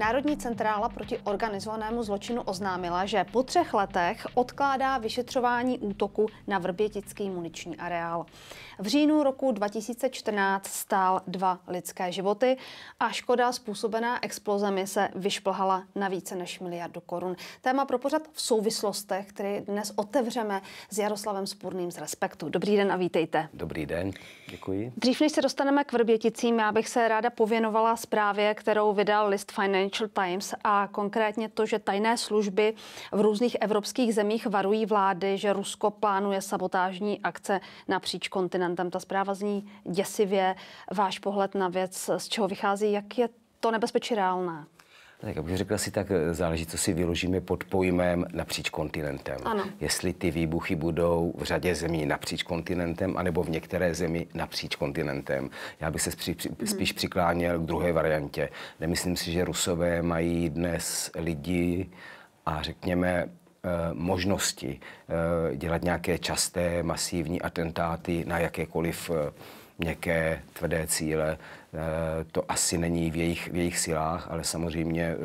Národní centrála proti organizovanému zločinu oznámila, že po třech letech odkládá vyšetřování útoku na Vrbětický muniční areál. V říjnu roku 2014 stál dva lidské životy a škoda způsobená explozemi se vyšplhala na více než miliardu korun. Téma pro pořad v souvislostech, který dnes otevřeme s Jaroslavem Spurným z Respektu. Dobrý den a vítejte. Dobrý den, děkuji. Dřív než se dostaneme k Vrběticím, já bych se ráda pověnovala zprávě, kterou vydal list Financial Financial Times a konkrétně to, že tajné služby v různých evropských zemích varují vlády, že Rusko plánuje sabotážní akce napříč kontinentem. Ta zpráva zní děsivě. Váš pohled na věc, z čeho vychází, jak je to nebezpečí reálné? Tak abych řekl asi tak, eh, záleží, co si vyložíme pod pojmem napříč kontinentem. Ano. Jestli ty výbuchy budou v řadě zemí napříč kontinentem, anebo v některé zemi napříč kontinentem. Já bych se spí, mhm. spíš hmm. přikláněl k druhé variantě. Nemyslím si, že Rusové mají dnes lidi a řekněme eh, možnosti eh, dělat nějaké časté masivní atentáty na jakékoliv měkké, tvrdé cíle, Eh, to asi není v jejich, v jejich silách, ale samozřejmě eh,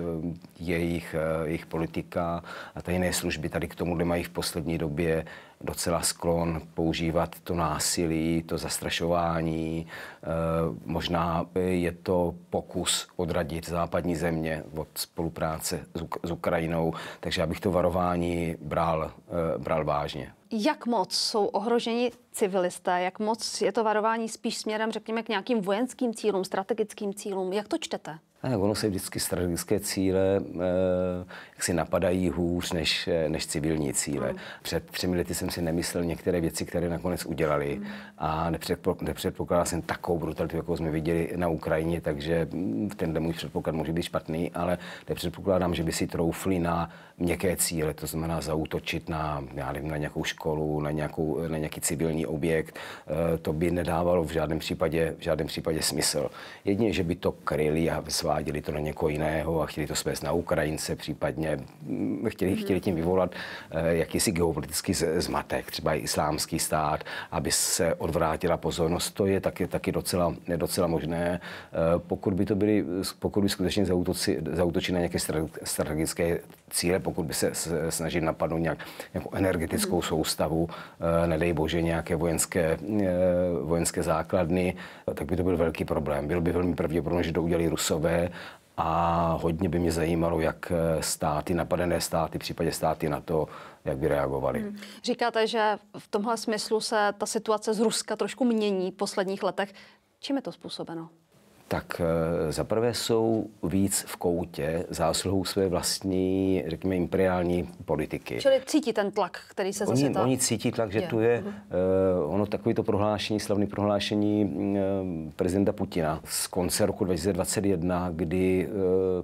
jejich, eh, jejich politika a tajné služby tady k tomu, kde mají v poslední době docela sklon používat to násilí, to zastrašování. Možná je to pokus odradit západní země od spolupráce s Ukrajinou, takže já bych to varování bral, bral vážně jak moc jsou ohroženi civilisté, jak moc je to varování spíš směrem, řekněme, k nějakým vojenským cílům, strategickým cílům. Jak to čtete? Ne, ono se vždycky strategické cíle eh, jak si napadají hůř než, eh, než civilní cíle. Mm. Před třemi lety jsem si nemyslel některé věci, které nakonec udělali mm. a nepředpokládal nepředpokládal jsem takovou brutalitu, jakou jsme viděli na Ukrajině, takže hm, tenhle můj předpoklad může být špatný, ale nepředpokládám, že by si troufli na měkké cíle, to znamená zautočit na, já nevím, na nějakou školu, na, nějakou, na nějaký civilní objekt. Eh, To by nedávalo v žádném případě, v žádném případě smysl. Jedině, že by to kryli a zvládli převáděli to na někoho jiného a chtěli to svést na Ukrajince, případně mm, chtěli, mhm. chtěli tím vyvolat eh, jakýsi geopolitický zmatek, třeba i islámský stát, aby se odvrátila pozornost. To je taky, taky docela, docela možné. Eh, pokud by to byly, pokud by skutečně zautočili na nějaké strategické cíle, pokud by se snažil napadnout nějak, nějakou energetickou mhm. soustavu, eh, nedej bože nějaké vojenské, eh, vojenské základny, eh, tak by to byl velký problém. Byl by velmi pravděpodobné, že to udělali Rusové a hodně by mě zajímalo, jak státy, napadené státy, případně státy na to, jak by reagovali. Hmm. Říkáte, že v tomhle smyslu se ta situace z Ruska trošku mění v posledních letech. Čím je to způsobeno? tak eh, zaprvé jsou víc v koutě zásluhou své vlastní, řekněme, imperiální politiky. Čili cítí ten tlak, který se oni, zase ta... Oni cítí tlak, že je. tu je uh, ono takovýto prohlášení, slavný prohlášení uh, prezidenta Putina z konce roku 2021, kdy uh,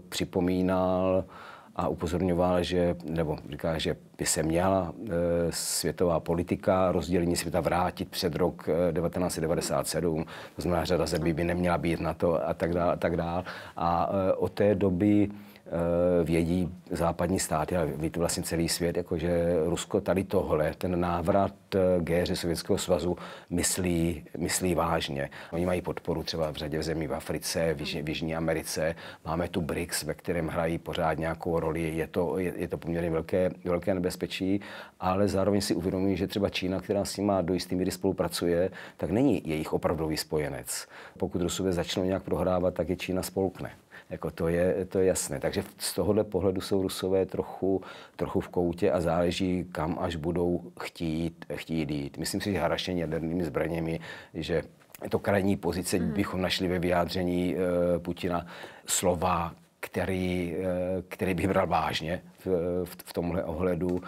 připomínal uh, a upozorňoval, že, nebo říká, že by se měla e, světová politika rozdělení světa vrátit před rok 1997, e, to znamená, řada zemí by neměla být na to a tak dále. A, tak dále. a e, od té doby Eh, vědí západní státy a vidí vlastně celý svět, jakože Rusko tady tohle, ten návrat eh, géře Sovětského svazu myslí, myslí vážně. Oni mají podporu třeba v řadě zemí v Africe, v, Jižní, v Jižní Americe. Máme tu BRICS, ve kterém hrají pořád nějakou roli. Je to, je, je to poměrně velké, velké nebezpečí, ale zároveň si uvědomují, že třeba Čína, která s nimi do jisté míry spolupracuje, tak není jejich opravdový spojenec. Pokud Rusové začnou nějak prohrávat, tak je Čína spolkne. Jako to, je, to je jasné. Takže z tohohle pohledu jsou Rusové trochu, trochu v koutě a záleží, kam až budou chtít, chtít jít. Myslím si, že harašení jadernými zbraněmi, že to krajní pozice mm. bychom našli ve vyjádření e, Putina slova, který, e, který bych bral vážně v, v, v tomhle ohledu,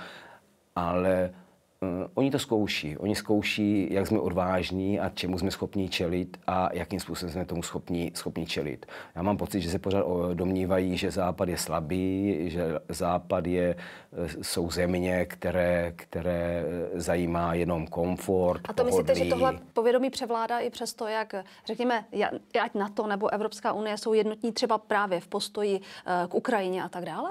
ale Eh, oni to zkouší. Oni zkouší, jak jsme odvážní a čemu jsme schopni čelit a jakým způsobem jsme tomu schopni, schopni čelit. Já mám pocit, že se pořád domnívají, že Západ je slabý, že Západ je, eh, jsou země, které, které eh, zajímá jenom komfort, A to pohodlí. myslíte, že tohle povědomí převládá i přesto, jak řekněme, ať NATO nebo Evropská unie jsou jednotní třeba právě v postoji k Ukrajině a tak dále?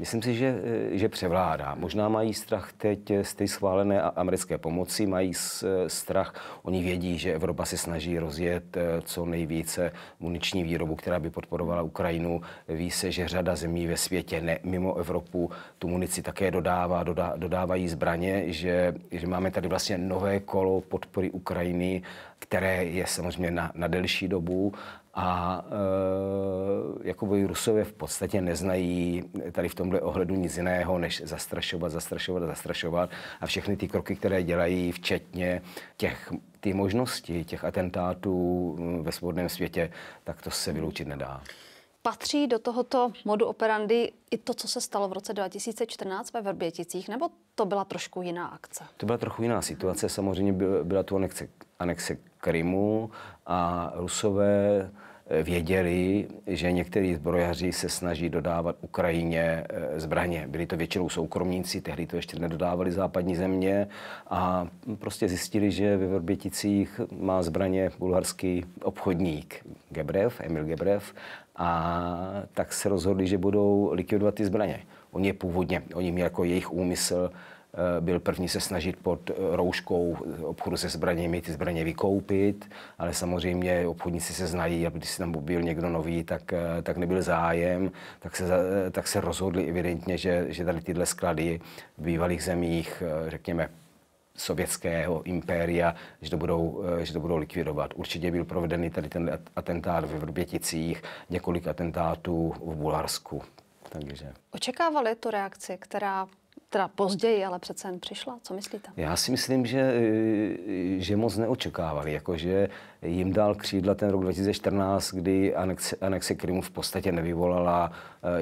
Myslím si, že, eh, že převládá. Možná mají strach teď z té schválené americké pomoci, mají eh, strach, oni vědí, že Evropa se snaží rozjet eh, co nejvíce muniční výrobu, která by podporovala Ukrajinu. Ví se, že řada zemí ve světě ne, mimo Evropu tu munici také dodává, dodá, dodávají zbraně, že, že máme tady vlastně nové kolo podpory Ukrajiny, které je samozřejmě na, na delší dobu a e, jakoby Rusové v podstatě neznají tady v tomhle ohledu nic jiného, než zastrašovat, zastrašovat, zastrašovat. A všechny ty kroky, které dělají, včetně těch ty možnosti těch atentátů mm, ve svobodném světě, tak to se vyloučit nedá. Patří do tohoto modu operandy i to, co se stalo v roce 2014 ve Vrběticích, nebo to byla trošku jiná akce? To byla trochu jiná situace. Samozřejmě byla tu anexe, anexe Krymu a Rusové eh, věděli, že někteří zbrojaři se snaží dodávat Ukrajině eh, zbraně. Byli to většinou soukromníci, tehdy to ještě nedodávali západní země a prostě zjistili, že ve Vrběticích má zbraně bulharský obchodník Gebrev, Emil Gebrev a tak se rozhodli, že budou likvidovat ty zbraně. Oni je původně, oni měli jako jejich úmysl Eh, byl první se snažit pod eh, rouškou obchodu se zbraněmi ty zbraně vykoupit, ale samozřejmě obchodníci se znají a když tam byl někdo nový, tak, eh, tak nebyl zájem, tak se, tak se rozhodli evidentně, že, že tady tyhle sklady v bývalých zemích, řekněme, sovětského impéria, že to, budou, že to budou likvidovat. Určitě byl provedený tady ten atentát ve Vrběticích, několik atentátů v Bulharsku. Takže. Očekávali tu reakci, která teda později, ale přece jen přišla. Co myslíte? Já si myslím, že, eh, že moc neočekávali. Jakože jim dal křídla ten rok 2014, kdy anexe, anexe Krymu v podstatě nevyvolala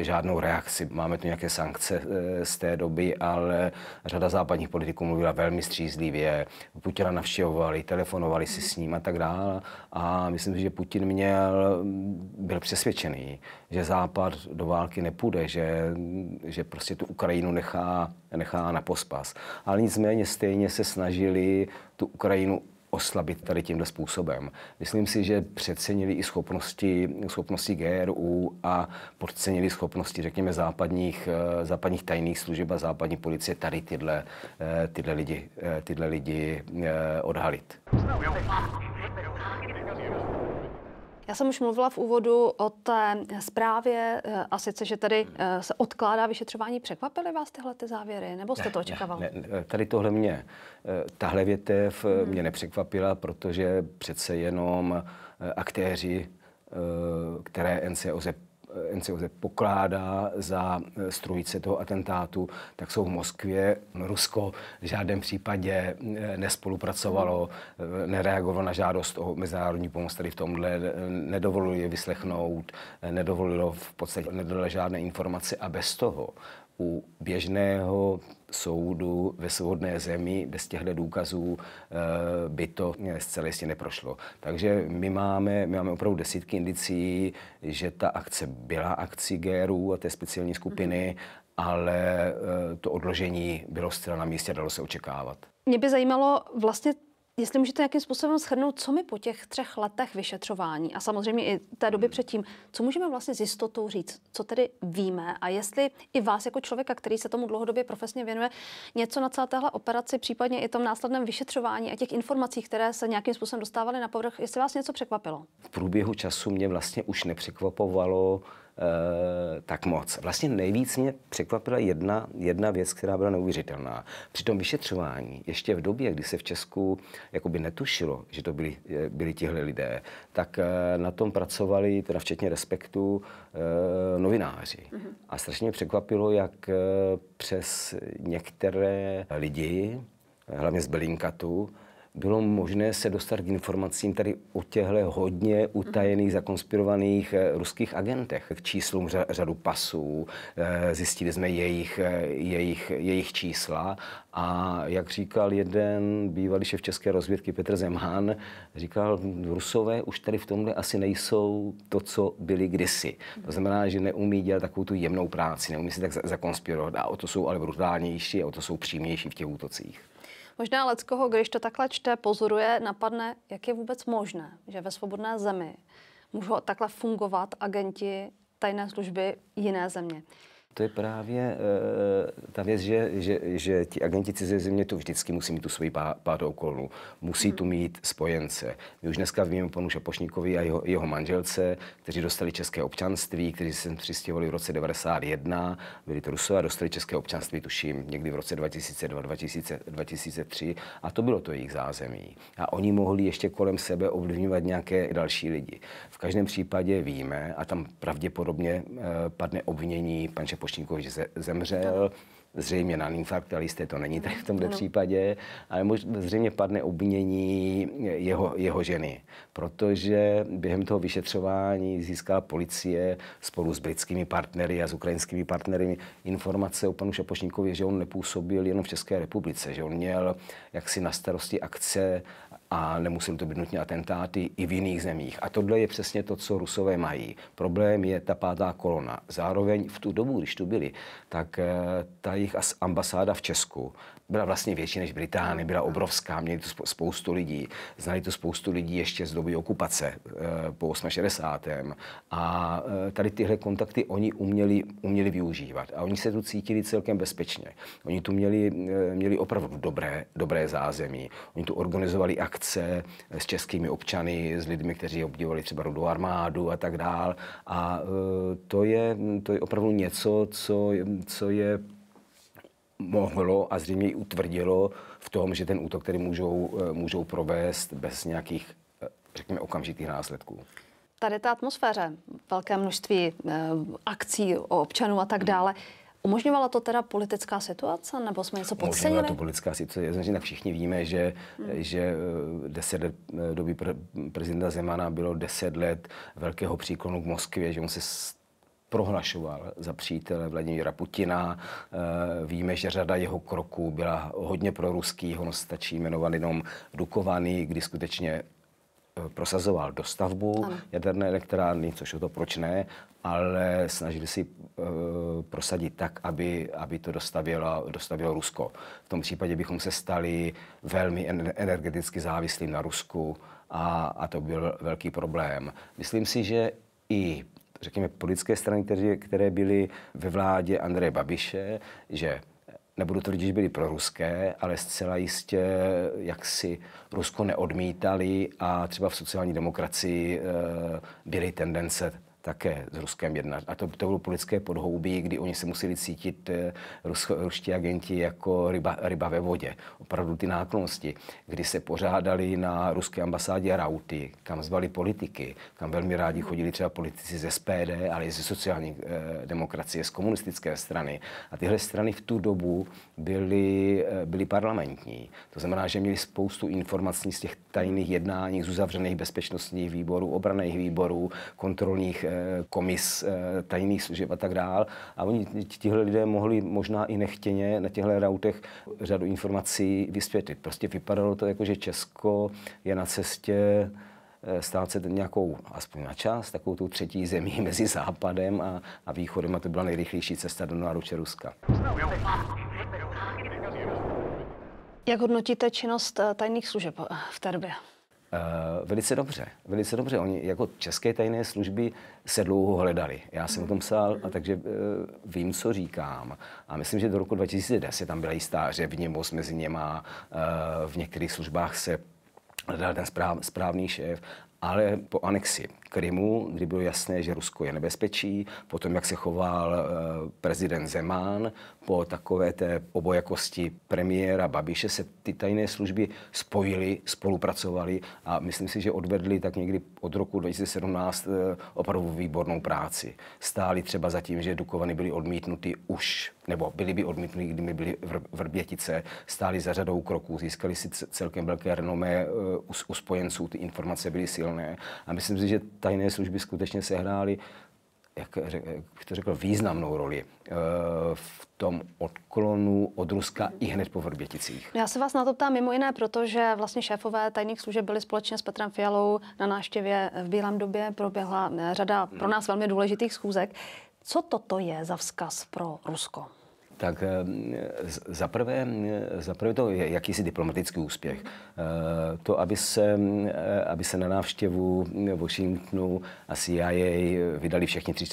eh, žádnou reakci. Máme tu nějaké sankce eh, z té doby, ale řada západních politiků mluvila velmi střízlivě. Putina navštěvovali, telefonovali si s ním a tak dále. A myslím si, že Putin měl, mm, byl přesvědčený, že Západ do války nepůjde, že, že prostě tu Ukrajinu nechá, nechá na pospas. Ale nicméně stejně se snažili tu Ukrajinu oslabit tady tímto způsobem. Myslím si, že přecenili i schopnosti, schopnosti GRU a podcenili schopnosti, řekněme, západních, eh, západních tajných služeb a západní policie tady tyhle, eh, tyhle lidi, eh, tyhle lidi odhalit. Já jsem už mluvila v úvodu o té zprávě eh, a sice, že tady hmm. eh, se odkládá vyšetřování. Překvapily vás tyhle ty závěry, nebo jste to očekával? Ne, ne, tady tohle mě, eh, tahle větev hmm. mě nepřekvapila, protože přece jenom aktéři, které NCOZ Eh, NCOZ pokládá za eh, strůjce toho atentátu, tak jsou v Moskvě. Rusko v žádném případě eh, nespolupracovalo, nereagovalo na žádost o mezinárodní pomoc tady v tomhle, nedovolilo je vyslechnout, nedovolilo v podstatě nedovolilo žádné informace a bez toho u běžného soudu ve svobodné zemi bez těchto důkazů eh, by to zcela jistě neprošlo. Takže my máme, my máme opravdu desítky indicí, že ta akce byla akcí GRU a té speciální skupiny, mhm. ale eh, to odložení bylo zcela na místě, dalo se očekávat. Mě by zajímalo vlastně Jestli můžete nějakým způsobem shrnout, co my po těch třech letech vyšetřování a samozřejmě i té doby hmm. předtím, co můžeme vlastně s jistotou říct, co tedy víme a jestli i vás jako člověka, který se tomu dlouhodobě profesně věnuje, něco na celé téhle operaci, případně i tom následném vyšetřování a těch informací, které se nějakým způsobem dostávaly na povrch, jestli vás něco překvapilo? V průběhu času mě vlastně už nepřekvapovalo, Eh, tak moc. Vlastně nejvíc mě překvapila jedna, jedna věc, která byla neuvěřitelná. Při tom vyšetřování, ještě v době, kdy se v Česku jakoby netušilo, že to byli, eh, byli tihle lidé, tak eh, na tom pracovali, teda včetně respektu, novináři. Mm-hmm. A strašně mě překvapilo, jak přes některé lidi, hlavně z Belinkatu, bylo možné se dostat k informacím tady o těchto hodně utajených, zakonspirovaných eh, ruských agentech. K číslům řadu pasů, eh, zjistili jsme jejich, eh, jejich, jejich čísla a jak říkal jeden bývalý šef české rozvědky Petr Zemhan říkal, rusové už tady v tomhle asi nejsou to, co byli kdysi. To znamená, že neumí dělat takovou tu jemnou práci, neumí si tak zakonspirovat a o to jsou ale brutálnější a o to jsou přímější v těch útocích. Možná Leckoho, když to takhle čte, pozoruje, napadne, jak je vůbec možné, že ve svobodné zemi můžou takhle fungovat agenti tajné služby jiné země. To je právě uh, ta věc, že, že, že ti agenti cizí země to vždycky musí mít tu svoji pá, pátou kolonu. Musí tu mhm. mít spojence. My už dneska víme panu Šapošníkovi a jeho, jeho manželce, kteří dostali české občanství, kteří se přistěhovali v roce 1991, byli to Rusové a dostali české občanství, tuším, někdy v roce 2002, 2000, 2003 a to bylo to jejich zázemí. A oni mohli ještě kolem sebe ovlivňovat nějaké další lidi. V každém případě víme, a tam pravděpodobně uh, padne obvinění pan Šapošníkovi Košníkovi, že zemřel, zřejmě na infarkt, ale jisté to není tady v tomto no. případě, ale mož, zřejmě padne obvinění jeho, jeho ženy, protože během toho vyšetřování získá policie spolu s britskými partnery a s ukrajinskými partnery informace o panu Šapošníkovi, že on nepůsobil jenom v České republice, že on měl jaksi na starosti akce a nemuseli to být nutně atentáty i v jiných zemích. A tohle je přesně to, co Rusové mají. Problém je ta pátá kolona. Zároveň v tu dobu, když tu byli, tak eh, ta jejich ambasáda v Česku byla vlastně větší než Británie, byla obrovská, měli tu spoustu lidí, znali tu spoustu lidí ještě z doby okupace eh, po 68. A eh, tady tyhle kontakty oni uměli, uměli využívat a oni se tu cítili celkem bezpečně. Oni tu měli, měli opravdu dobré, dobré zázemí, oni tu organizovali akce, akce s českými občany, s lidmi, kteří obdivovali třeba rudou armádu a tak dál. A e, to je, to je opravdu něco, co, co je mohlo a zřejmě i utvrdilo v tom, že ten útok, který můžou, e, můžou provést bez nějakých, e, řekněme, okamžitých následků tady ta atmosféře, velké množství akcí o občanů a tak hmm. dále, Umožňovala to teda politická situace, nebo jsme něco podcenili? Umožňovala to politická situace. že všichni víme, že, hmm. že eh, deset let eh, doby prezidenta Zemana bylo deset let velkého příklonu k Moskvě, že on se prohlašoval za přítele Vladimíra Putina. Eh, víme, že řada jeho kroků byla hodně proruský, ono stačí jmenovat jenom Dukovaný, kdy skutečně Eh, prosazoval dostavbu ano. jaderné elektrárny, což je to proč ne, ale snažili si e, prosadit tak, aby, aby to dostavilo, dostavilo Rusko. V tom případě bychom se stali velmi energeticky závislým na Rusku a, a to byl velký problém. Myslím si, že i řekněme politické strany, které, které byly ve vládě Andreje Babiše, že nebudu tvrdit, že byly proruské, ale zcela jistě, jak si Rusko neodmítali a třeba v sociální demokracii eh, byly tendence také s Ruskem jednat. A to, to bylo politické podhoubí, kdy oni se museli cítit eh, rusko, ruští agenti jako ryba, ryba ve vodě. Opravdu ty náklonosti, kdy se pořádali na ruské ambasádě rauty, kam zvali politiky, kam velmi rádi chodili třeba politici ze SPD, ale i ze sociální eh, demokracie, z komunistické strany. A tyhle strany v tu dobu byly, eh, byly parlamentní. To znamená, že měli spoustu informací z těch tajných jednání, z uzavřených bezpečnostních výborů, obraných výborů, kontrolních Eh, komis eh, tajných služeb a tak dál. A oni tihle lidé mohli možná i nechtěně na těchto rautech řadu informací vysvětlit. Prostě vypadalo to jako, že Česko je na cestě eh, stát se nějakou, aspoň na čas, takovou tu třetí zemí mezi Západem a, a Východem a to byla nejrychlejší cesta do náruče Ruska. Jak hodnotíte činnost tajných služeb v té době? Uh, velice dobře, velice dobře. Oni jako české tajné služby se dlouho hledali. Já jsem o tom psal, a takže uh, vím, co říkám. A myslím, že do roku 2010 tam byla jistá řevnivost mezi něma. Uh, v některých službách se hledal ten správ, správný šéf, ale po anexi, Krymu, kdy bylo jasné, že Rusko je nebezpečí, potom jak se choval eh, prezident Zeman, po takové té obojakosti premiéra Babiše se ty tajné služby spojily, spolupracovaly a myslím si, že odvedli tak někdy od roku 2017 eh, opravdu výbornou práci. Stáli třeba za tím, že Dukovany byly odmítnuty už, nebo byly by odmítnuty, kdyby byly Vrbětice, stáli za řadou kroků, získali si celkem velké renomé eh, u spojenců, ty informace byly silné a myslím si, že tajné služby skutečně sehrály jak bych to řekl, významnou roli eh, v tom odklonu od Ruska i hned po Vrběticích. Já se vás na to ptám mimo jiné, protože vlastně šéfové tajných služeb byli společně s Petrem Fialou na náštěvě v Bílém době, proběhla eh, řada pro nás velmi důležitých schůzek. Co toto je za vzkaz pro Rusko? tak eh, zaprvé, eh, zaprvé to je jakýsi diplomatický úspěch. Eh, to, aby se, aby se na návštěvu Washingtonu a CIA vydali všichni tři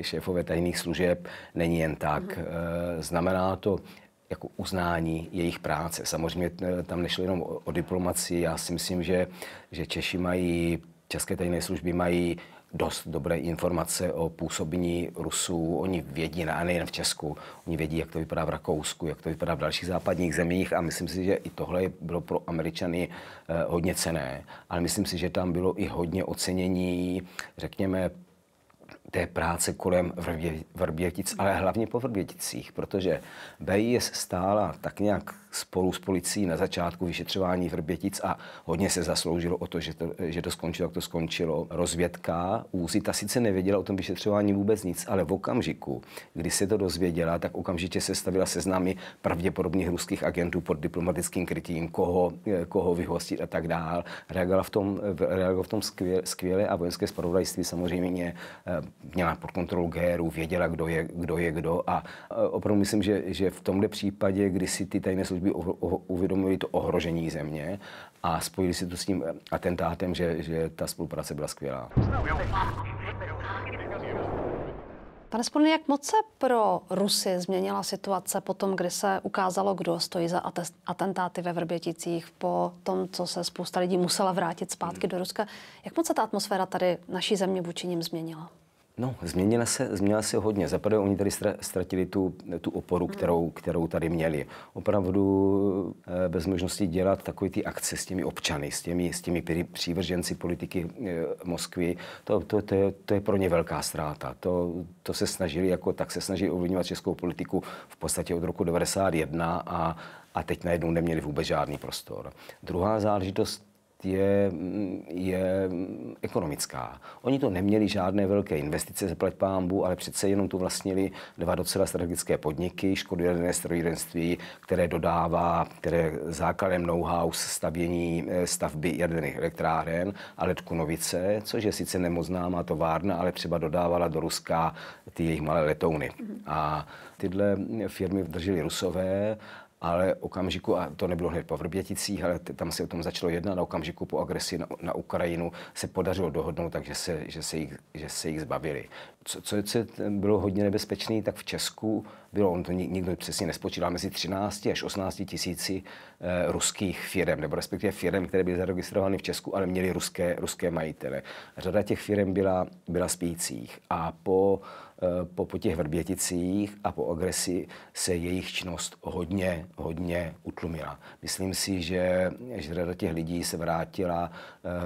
šéfové tajných služeb, není jen tak. Mhm. Znamená to jako uznání jejich práce. Samozřejmě tam nešlo jenom o, o diplomaci. Já si myslím, že, že Češi mají, české tajné služby mají dost dobré informace o působení Rusů. Oni vědí, a nejen v Česku, oni vědí, jak to vypadá v Rakousku, jak to vypadá v dalších západních zemích a myslím si, že i tohle bylo pro Američany eh, hodně cené. Ale myslím si, že tam bylo i hodně ocenění, řekněme, té práce kolem Vrbě, Vrbětic, ale hlavně po Vrběticích, protože BIS stála tak nějak spolu s policií na začátku vyšetřování Vrbětic a hodně se zasloužilo o to, že to, že to skončilo, jak to skončilo. Rozvědka úzy, ta sice nevěděla o tom vyšetřování vůbec nic, ale v okamžiku, kdy se to dozvěděla, tak okamžitě se stavila seznamy pravděpodobných ruských agentů pod diplomatickým krytím, koho, eh, koho vyhostit a tak dál. Reagovala v tom, reagovala v tom skvěle, skvěle a vojenské spravodajství samozřejmě eh, měla pod kontrolou GRU, věděla, kdo je kdo. Je kdo a opravdu myslím, že, že v tomhle případě, kdy si ty tajné služby uvědomily to ohrožení země a spojili si to s tím atentátem, že, že ta spolupráce byla skvělá. Pane Spolny, jak moc se pro Rusy změnila situace po tom, kdy se ukázalo, kdo stojí za atentáty ve Vrběticích, po tom, co se spousta lidí musela vrátit zpátky hmm. do Ruska? Jak moc se ta atmosféra tady naší země vůči ním změnila? No, změnila se, změnila se hodně. Zaprvé oni tady ztratili tu, tu oporu, kterou, kterou tady měli. Opravdu eh, bez možnosti dělat takové ty akce s těmi občany, s těmi, s těmi přívrženci politiky eh, Moskvy, to, to, to, je, to je pro ně velká ztráta. To, to se snažili, jako tak se snažili ovlivňovat českou politiku v podstatě od roku 1991 a, a teď najednou neměli vůbec žádný prostor. Druhá záležitost, je, je ekonomická. Oni to neměli žádné velké investice, ze pámbu, ale přece jenom tu vlastnili dva docela strategické podniky, škodilené strojírenství, které dodává, které základem know-how stavění eh, stavby jaderných elektráren a Letkunovice, což je sice nemoc známá továrna, ale třeba dodávala do Ruska ty jejich malé letouny. Mhm. A tyhle firmy drželi Rusové ale okamžiku, a to nebylo hned po Vrběticích, ale tam se o tom začalo jednat, na okamžiku po agresi na, na Ukrajinu se podařilo dohodnout, takže se, že se, jich, že se jich zbavili. Co, co, co bylo hodně nebezpečné, tak v Česku bylo, on to nikdo přesně nespočítal, mezi 13 až 18 tisíci e, ruských firm, nebo respektive firm, které byly zaregistrovány v Česku, ale měly ruské, ruské majitele. Řada těch firm byla, byla spících a po eh, po, po těch vrběticích a po agresi se jejich činnost hodně, hodně utlumila. Myslím si, že, že řada těch lidí se vrátila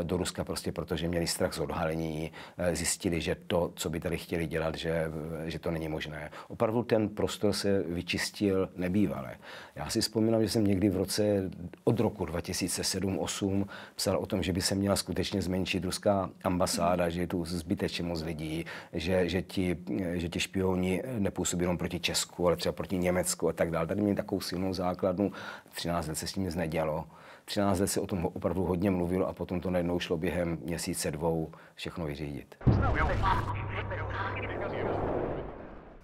Eh, do Ruska prostě protože měli strach z odhalení, eh, zjistili, že to, co by tady chtěli dělat, že, eh, že to není možné. Opravdu ten prostor se vyčistil nebývale. Já si vzpomínám, že jsem někdy v roce od roku 2007-2008 psal o tom, že by se měla skutečně zmenšit ruská ambasáda, že je tu zbytečně moc lidí, že, že, ti, že ti špioni nepůsobí jenom proti Česku, ale třeba proti Německu a tak dále. Tady měli takovou silnou základnu, 13 let se s tím nic nedělo. 13 let se o tom opravdu hodně mluvilo a potom to najednou šlo během měsíce, dvou všechno vyřídit.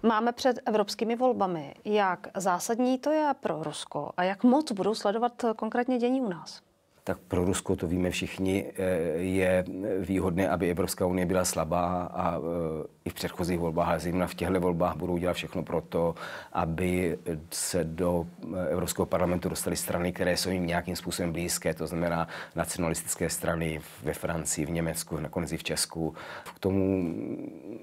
Máme před evropskými volbami. Jak zásadní to je pro Rusko a jak moc budou sledovat konkrétně dění u nás? tak pro Rusko, to víme všichni, eh, je výhodné, aby Evropská unie byla slabá a eh, i v předchozích volbách, ale zejména v těchto volbách budou dělat všechno pro to, aby se do eh, Evropského parlamentu dostaly strany, které jsou jim nějakým způsobem blízké, to znamená nacionalistické strany ve Francii, v Německu, nakonec i v Česku. K tomu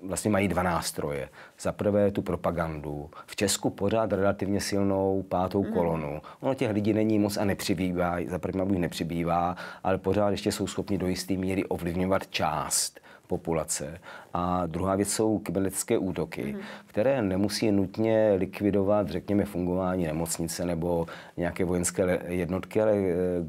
vlastně mají dva nástroje. Za prvé tu propagandu. V Česku pořád relativně silnou pátou mhm. kolonu. Ono těch lidí není moc a nepřibývá, za prvé nepřibývá, ale pořád ještě jsou schopni do jisté míry ovlivňovat část populace. A druhá věc jsou kybernetické útoky, mm. které nemusí nutně likvidovat, řekněme, fungování nemocnice nebo nějaké vojenské jednotky, ale eh,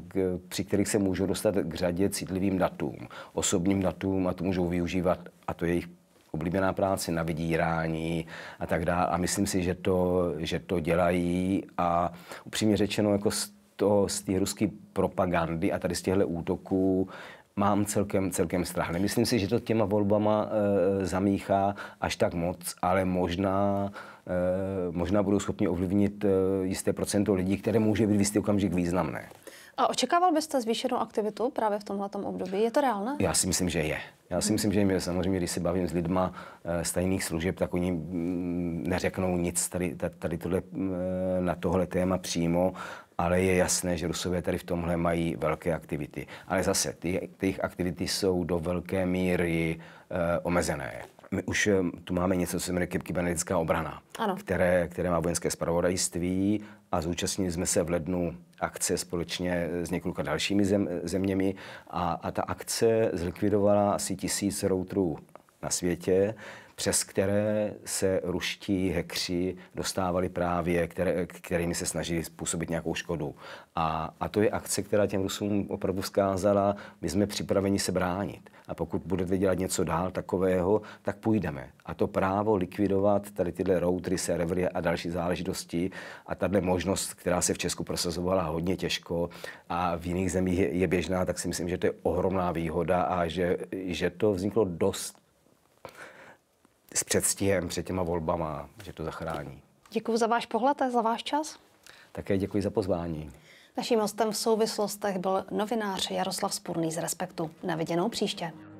k, při kterých se můžou dostat k řadě citlivým datům, osobním datům a to můžou využívat, a to je jejich oblíbená práce na vydírání a tak dále. A myslím si, že to, že to dělají a upřímně řečeno, jako to, z té ruské propagandy a tady z těchto útoků mám celkem, celkem strach. Nemyslím si, že to těma volbama e, zamíchá až tak moc, ale možná, e, možná budou schopni ovlivnit e, jisté procento lidí, které může být v jistý okamžik významné. A očekával byste zvýšenou aktivitu právě v tomhle období? Je to reálné? Já si myslím, že je. Já si myslím, že jim je. Samozřejmě, když se bavím s lidma z eh, služeb, tak oni mm, neřeknou nic tady, tady tohle, eh, na tohle téma přímo, ale je jasné, že Rusové tady v tomhle mají velké aktivity. Ale zase, ty, ty jejich aktivity jsou do velké míry e, omezené. My už tu máme něco, co se jmenuje kybernetická obrana, Které, které má vojenské spravodajství a zúčastnili jsme se v lednu akce společně eh, s několika dalšími zem, eh, zeměmi a, a ta akce zlikvidovala asi tisíc routerů na světě přes které se ruští hekři dostávali právě, které, kterými se snažili způsobit nějakou škodu. A, a to je akce, která těm Rusům opravdu vzkázala, my jsme připraveni se bránit. A pokud budete dělat něco dál takového, tak půjdeme. A to právo likvidovat tady tyhle routery, servery a další záležitosti a tahle možnost, která se v Česku prosazovala hodně těžko a v jiných zemích je, je běžná, tak si myslím, že to je ohromná výhoda a že, že to vzniklo dost s předstihem před těma volbama, že to zachrání. Děkuji za váš pohled a za váš čas. Také děkuji za pozvání. Naším hostem v souvislostech byl novinář Jaroslav Spurný z Respektu. Na viděnou příště.